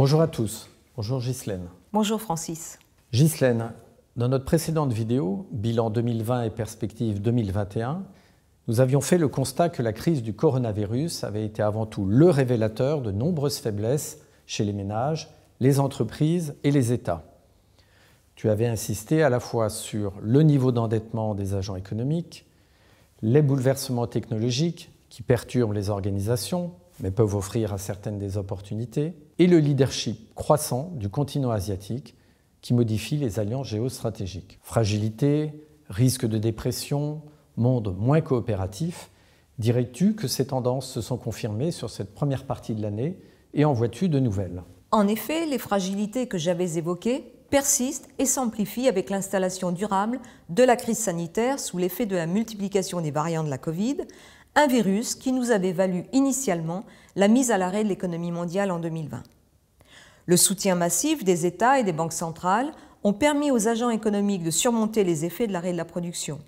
Bonjour à tous. Bonjour Ghislaine. Bonjour Francis. Ghislaine, dans notre précédente vidéo, bilan 2020 et perspective 2021, nous avions fait le constat que la crise du coronavirus avait été avant tout le révélateur de nombreuses faiblesses chez les ménages, les entreprises et les États. Tu avais insisté à la fois sur le niveau d'endettement des agents économiques, les bouleversements technologiques qui perturbent les organisations, mais peuvent offrir à certaines des opportunités, et le leadership croissant du continent asiatique qui modifie les alliances géostratégiques. Fragilité, risque de dépression, monde moins coopératif, dirais-tu que ces tendances se sont confirmées sur cette première partie de l'année et en vois-tu de nouvelles En effet, les fragilités que j'avais évoquées persistent et s'amplifient avec l'installation durable de la crise sanitaire sous l'effet de la multiplication des variants de la Covid, un virus qui nous avait valu initialement la mise à l'arrêt de l'économie mondiale en 2020. Le soutien massif des États et des banques centrales ont permis aux agents économiques de surmonter les effets de l'arrêt de la production.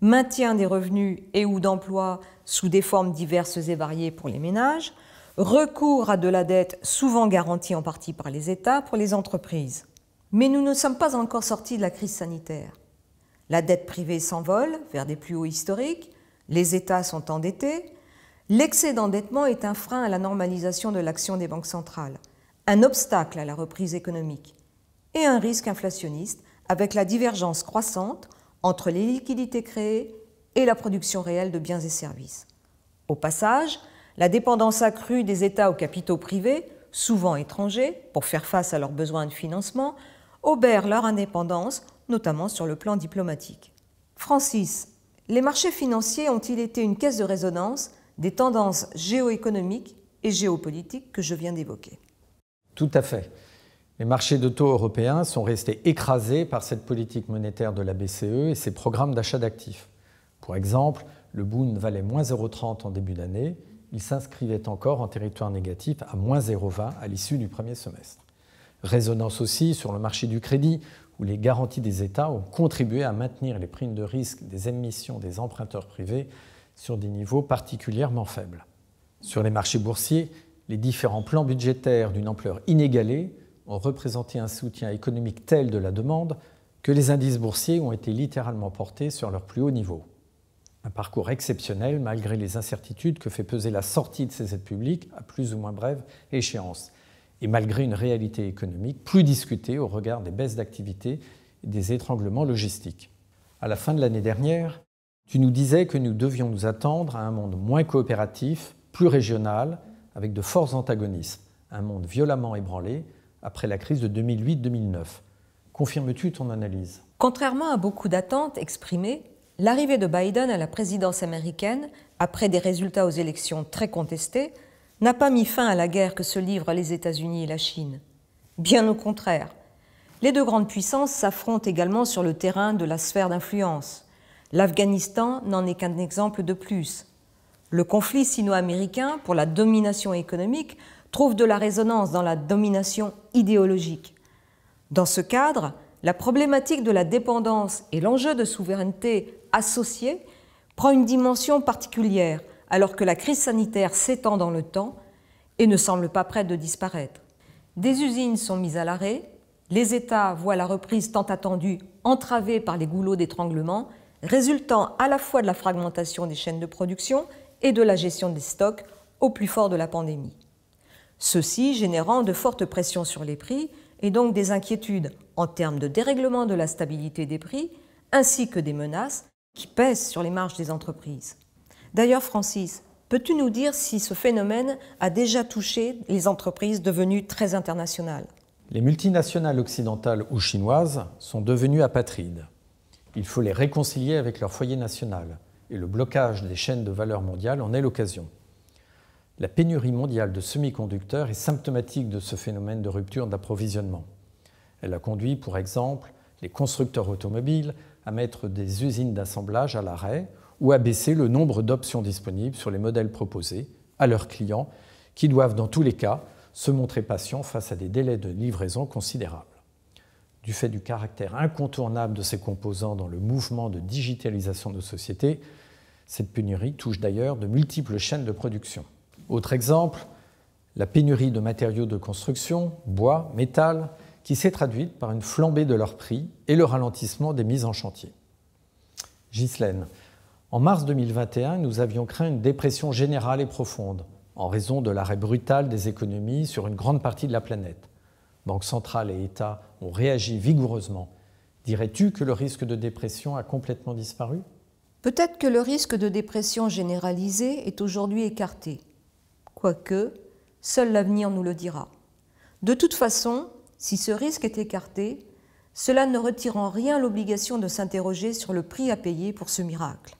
Maintien des revenus et ou d'emplois sous des formes diverses et variées pour les ménages, recours à de la dette souvent garantie en partie par les États pour les entreprises. Mais nous ne sommes pas encore sortis de la crise sanitaire. La dette privée s'envole vers des plus hauts historiques, les États sont endettés. L'excès d'endettement est un frein à la normalisation de l'action des banques centrales, un obstacle à la reprise économique et un risque inflationniste avec la divergence croissante entre les liquidités créées et la production réelle de biens et services. Au passage, la dépendance accrue des États aux capitaux privés, souvent étrangers, pour faire face à leurs besoins de financement, obère leur indépendance, notamment sur le plan diplomatique. Francis les marchés financiers ont-ils été une caisse de résonance des tendances géoéconomiques et géopolitiques que je viens d'évoquer Tout à fait. Les marchés de taux européens sont restés écrasés par cette politique monétaire de la BCE et ses programmes d'achat d'actifs. Pour exemple, le Boon valait moins 0,30 en début d'année, il s'inscrivait encore en territoire négatif à moins 0,20 à l'issue du premier semestre. Résonance aussi sur le marché du crédit, où les garanties des États ont contribué à maintenir les primes de risque des émissions des emprunteurs privés sur des niveaux particulièrement faibles. Sur les marchés boursiers, les différents plans budgétaires d'une ampleur inégalée ont représenté un soutien économique tel de la demande que les indices boursiers ont été littéralement portés sur leur plus haut niveau. Un parcours exceptionnel malgré les incertitudes que fait peser la sortie de ces aides publiques à plus ou moins brève échéance et malgré une réalité économique plus discutée au regard des baisses d'activité et des étranglements logistiques. À la fin de l'année dernière, tu nous disais que nous devions nous attendre à un monde moins coopératif, plus régional, avec de forts antagonismes, un monde violemment ébranlé après la crise de 2008-2009. Confirmes-tu ton analyse Contrairement à beaucoup d'attentes exprimées, l'arrivée de Biden à la présidence américaine, après des résultats aux élections très contestés, n'a pas mis fin à la guerre que se livrent les États-Unis et la Chine. Bien au contraire, les deux grandes puissances s'affrontent également sur le terrain de la sphère d'influence. L'Afghanistan n'en est qu'un exemple de plus. Le conflit sino-américain pour la domination économique trouve de la résonance dans la domination idéologique. Dans ce cadre, la problématique de la dépendance et l'enjeu de souveraineté associés prend une dimension particulière alors que la crise sanitaire s'étend dans le temps et ne semble pas prête de disparaître. Des usines sont mises à l'arrêt, les États voient la reprise tant attendue entravée par les goulots d'étranglement, résultant à la fois de la fragmentation des chaînes de production et de la gestion des stocks au plus fort de la pandémie. Ceci générant de fortes pressions sur les prix et donc des inquiétudes en termes de dérèglement de la stabilité des prix, ainsi que des menaces qui pèsent sur les marges des entreprises. D'ailleurs, Francis, peux-tu nous dire si ce phénomène a déjà touché les entreprises devenues très internationales Les multinationales occidentales ou chinoises sont devenues apatrides. Il faut les réconcilier avec leur foyer national, et le blocage des chaînes de valeur mondiale en est l'occasion. La pénurie mondiale de semi-conducteurs est symptomatique de ce phénomène de rupture d'approvisionnement. Elle a conduit, pour exemple, les constructeurs automobiles à mettre des usines d'assemblage à l'arrêt ou à baisser le nombre d'options disponibles sur les modèles proposés à leurs clients, qui doivent dans tous les cas se montrer patients face à des délais de livraison considérables. Du fait du caractère incontournable de ces composants dans le mouvement de digitalisation de nos sociétés, cette pénurie touche d'ailleurs de multiples chaînes de production. Autre exemple, la pénurie de matériaux de construction, bois, métal, qui s'est traduite par une flambée de leurs prix et le ralentissement des mises en chantier. Ghislaine, en mars 2021, nous avions craint une dépression générale et profonde, en raison de l'arrêt brutal des économies sur une grande partie de la planète. Banque centrale et État ont réagi vigoureusement. Dirais-tu que le risque de dépression a complètement disparu Peut-être que le risque de dépression généralisée est aujourd'hui écarté. Quoique, seul l'avenir nous le dira. De toute façon, si ce risque est écarté, cela ne retire en rien l'obligation de s'interroger sur le prix à payer pour ce miracle.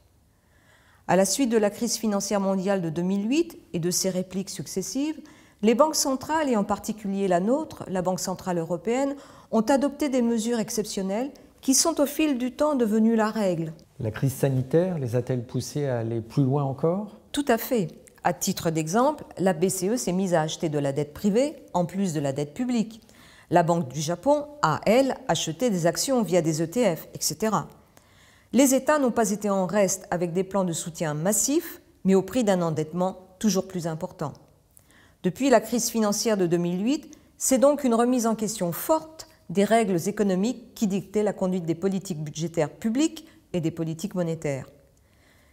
À la suite de la crise financière mondiale de 2008 et de ses répliques successives, les banques centrales, et en particulier la nôtre, la Banque centrale européenne, ont adopté des mesures exceptionnelles qui sont au fil du temps devenues la règle. La crise sanitaire les a-t-elle poussées à aller plus loin encore Tout à fait. À titre d'exemple, la BCE s'est mise à acheter de la dette privée en plus de la dette publique. La Banque du Japon a, elle, acheté des actions via des ETF, etc. Les États n'ont pas été en reste avec des plans de soutien massifs, mais au prix d'un endettement toujours plus important. Depuis la crise financière de 2008, c'est donc une remise en question forte des règles économiques qui dictaient la conduite des politiques budgétaires publiques et des politiques monétaires.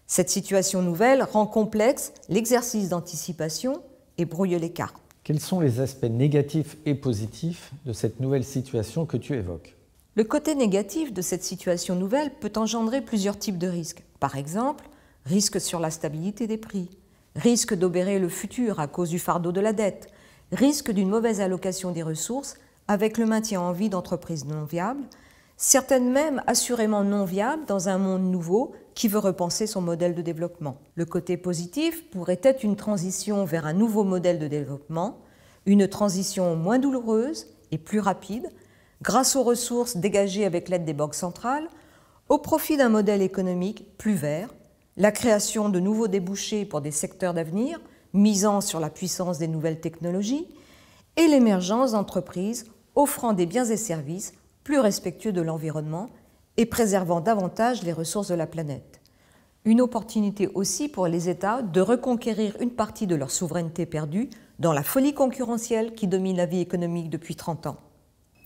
Cette situation nouvelle rend complexe l'exercice d'anticipation et brouille les cartes. Quels sont les aspects négatifs et positifs de cette nouvelle situation que tu évoques le côté négatif de cette situation nouvelle peut engendrer plusieurs types de risques. Par exemple, risque sur la stabilité des prix, risque d'obérer le futur à cause du fardeau de la dette, risque d'une mauvaise allocation des ressources avec le maintien en vie d'entreprises non viables, certaines même assurément non viables dans un monde nouveau qui veut repenser son modèle de développement. Le côté positif pourrait être une transition vers un nouveau modèle de développement, une transition moins douloureuse et plus rapide grâce aux ressources dégagées avec l'aide des banques centrales, au profit d'un modèle économique plus vert, la création de nouveaux débouchés pour des secteurs d'avenir misant sur la puissance des nouvelles technologies et l'émergence d'entreprises offrant des biens et services plus respectueux de l'environnement et préservant davantage les ressources de la planète. Une opportunité aussi pour les États de reconquérir une partie de leur souveraineté perdue dans la folie concurrentielle qui domine la vie économique depuis 30 ans.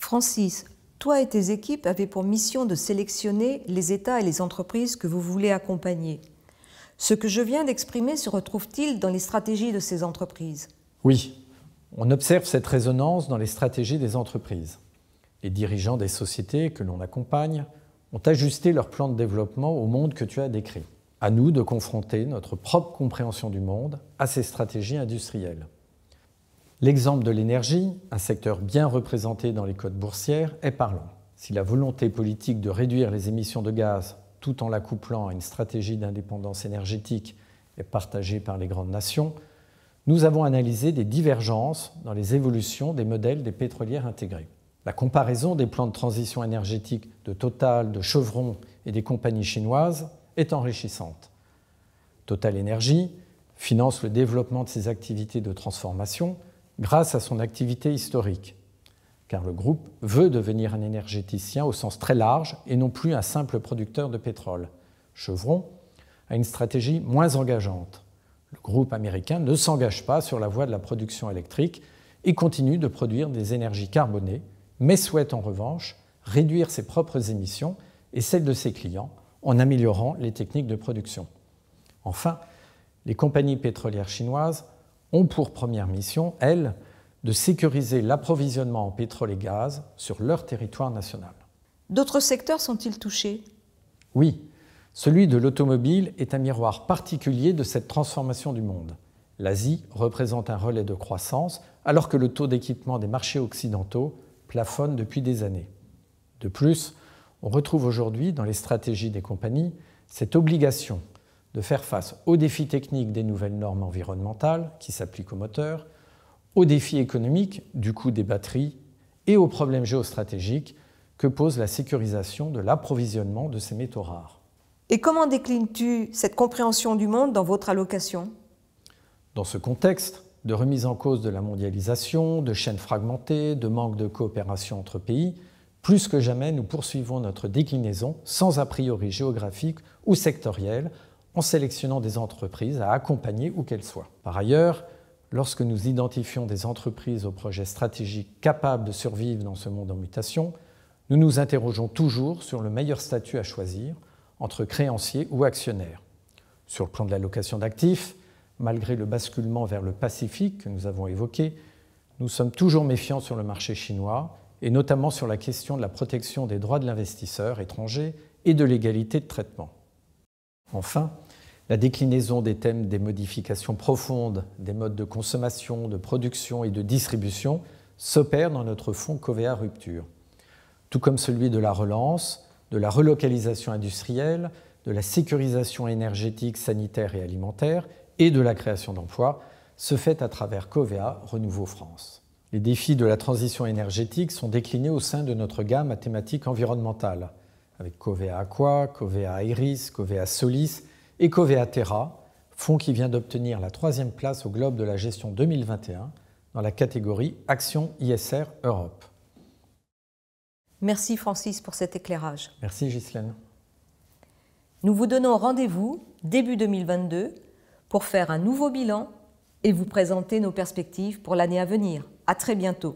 Francis, toi et tes équipes avez pour mission de sélectionner les États et les entreprises que vous voulez accompagner. Ce que je viens d'exprimer se retrouve-t-il dans les stratégies de ces entreprises Oui, on observe cette résonance dans les stratégies des entreprises. Les dirigeants des sociétés que l'on accompagne ont ajusté leur plan de développement au monde que tu as décrit. À nous de confronter notre propre compréhension du monde à ces stratégies industrielles. L'exemple de l'énergie, un secteur bien représenté dans les codes boursières, est parlant. Si la volonté politique de réduire les émissions de gaz tout en l'accouplant à une stratégie d'indépendance énergétique est partagée par les grandes nations, nous avons analysé des divergences dans les évolutions des modèles des pétrolières intégrées. La comparaison des plans de transition énergétique de Total, de Chevron et des compagnies chinoises est enrichissante. Total Energy finance le développement de ses activités de transformation grâce à son activité historique, car le groupe veut devenir un énergéticien au sens très large et non plus un simple producteur de pétrole. Chevron a une stratégie moins engageante. Le groupe américain ne s'engage pas sur la voie de la production électrique et continue de produire des énergies carbonées, mais souhaite en revanche réduire ses propres émissions et celles de ses clients en améliorant les techniques de production. Enfin, les compagnies pétrolières chinoises ont pour première mission, elles, de sécuriser l'approvisionnement en pétrole et gaz sur leur territoire national. D'autres secteurs sont-ils touchés Oui, celui de l'automobile est un miroir particulier de cette transformation du monde. L'Asie représente un relais de croissance alors que le taux d'équipement des marchés occidentaux plafonne depuis des années. De plus, on retrouve aujourd'hui dans les stratégies des compagnies cette obligation de faire face aux défis techniques des nouvelles normes environnementales qui s'appliquent aux moteurs, aux défis économiques du coût des batteries et aux problèmes géostratégiques que pose la sécurisation de l'approvisionnement de ces métaux rares. Et comment déclines-tu cette compréhension du monde dans votre allocation Dans ce contexte de remise en cause de la mondialisation, de chaînes fragmentées, de manque de coopération entre pays, plus que jamais nous poursuivons notre déclinaison sans a priori géographique ou sectoriel en sélectionnant des entreprises à accompagner où qu'elles soient. Par ailleurs, lorsque nous identifions des entreprises aux projets stratégiques capables de survivre dans ce monde en mutation, nous nous interrogeons toujours sur le meilleur statut à choisir entre créanciers ou actionnaires. Sur le plan de l'allocation d'actifs, malgré le basculement vers le Pacifique que nous avons évoqué, nous sommes toujours méfiants sur le marché chinois et notamment sur la question de la protection des droits de l'investisseur étranger et de l'égalité de traitement. Enfin, la déclinaison des thèmes des modifications profondes des modes de consommation, de production et de distribution s'opère dans notre fonds COVEA Rupture, tout comme celui de la relance, de la relocalisation industrielle, de la sécurisation énergétique, sanitaire et alimentaire et de la création d'emplois, se fait à travers COVEA Renouveau France. Les défis de la transition énergétique sont déclinés au sein de notre gamme à thématique environnementale, avec COVEA Aqua, COVEA Iris, COVEA Solis Terra, fonds qui vient d'obtenir la troisième place au Globe de la gestion 2021 dans la catégorie Action ISR Europe. Merci Francis pour cet éclairage. Merci Ghislaine. Nous vous donnons rendez-vous début 2022 pour faire un nouveau bilan et vous présenter nos perspectives pour l'année à venir. À très bientôt.